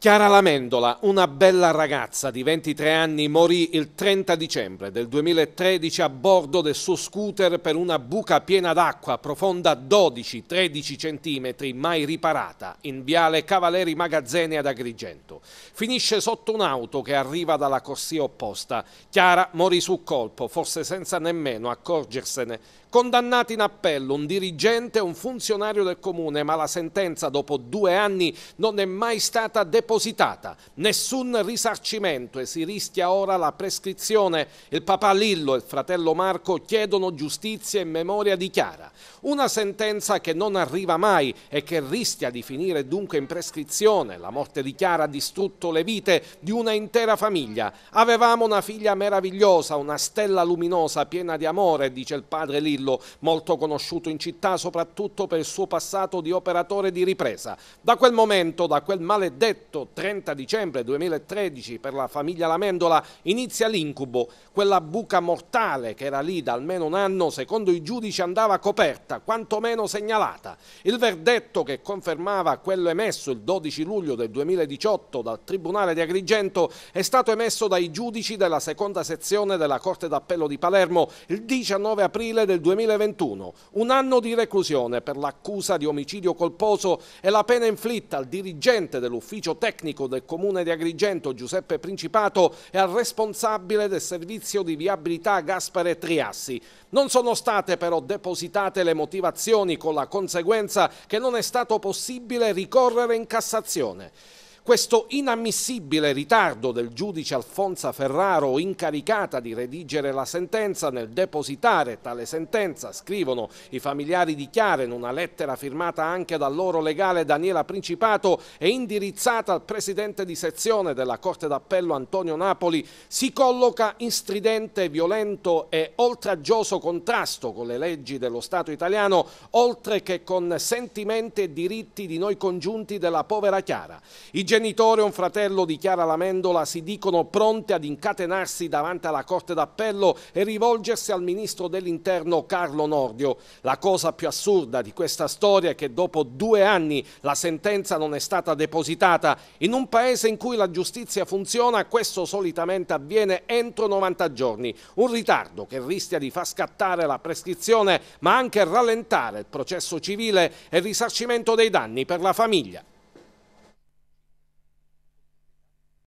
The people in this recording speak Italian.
Chiara Lamendola, una bella ragazza di 23 anni, morì il 30 dicembre del 2013 a bordo del suo scooter per una buca piena d'acqua profonda 12-13 cm, mai riparata, in viale Cavaleri Magazzene ad Agrigento. Finisce sotto un'auto che arriva dalla corsia opposta. Chiara morì sul colpo, forse senza nemmeno accorgersene Condannati in appello un dirigente e un funzionario del comune, ma la sentenza dopo due anni non è mai stata depositata. Nessun risarcimento e si rischia ora la prescrizione. Il papà Lillo e il fratello Marco chiedono giustizia in memoria di Chiara. Una sentenza che non arriva mai e che rischia di finire dunque in prescrizione. La morte di Chiara ha distrutto le vite di una intera famiglia. Avevamo una figlia meravigliosa, una stella luminosa piena di amore, dice il padre Lillo Grillo, molto conosciuto in città soprattutto per il suo passato di operatore di ripresa. Da quel momento, da quel maledetto 30 dicembre 2013 per la famiglia Lamendola inizia l'incubo, quella buca mortale che era lì da almeno un anno, secondo i giudici andava coperta, quantomeno segnalata. Il verdetto che confermava quello emesso il 12 luglio del 2018 dal Tribunale di Agrigento è stato emesso dai giudici della seconda sezione della Corte d'Appello di Palermo il 19 aprile del 2018. 2021, un anno di reclusione per l'accusa di omicidio colposo e la pena inflitta al dirigente dell'ufficio tecnico del comune di Agrigento Giuseppe Principato e al responsabile del servizio di viabilità Gaspare Triassi. Non sono state però depositate le motivazioni con la conseguenza che non è stato possibile ricorrere in Cassazione. Questo inammissibile ritardo del giudice Alfonso Ferraro, incaricata di redigere la sentenza, nel depositare tale sentenza, scrivono i familiari di Chiara in una lettera firmata anche dal loro legale Daniela Principato e indirizzata al presidente di sezione della Corte d'Appello Antonio Napoli, si colloca in stridente, violento e oltraggioso contrasto con le leggi dello Stato italiano, oltre che con sentimenti e diritti di noi congiunti della povera Chiara. I genitore e un fratello di Chiara Lamendola si dicono pronte ad incatenarsi davanti alla Corte d'Appello e rivolgersi al Ministro dell'Interno Carlo Nordio. La cosa più assurda di questa storia è che dopo due anni la sentenza non è stata depositata. In un paese in cui la giustizia funziona questo solitamente avviene entro 90 giorni. Un ritardo che rischia di far scattare la prescrizione ma anche rallentare il processo civile e il risarcimento dei danni per la famiglia.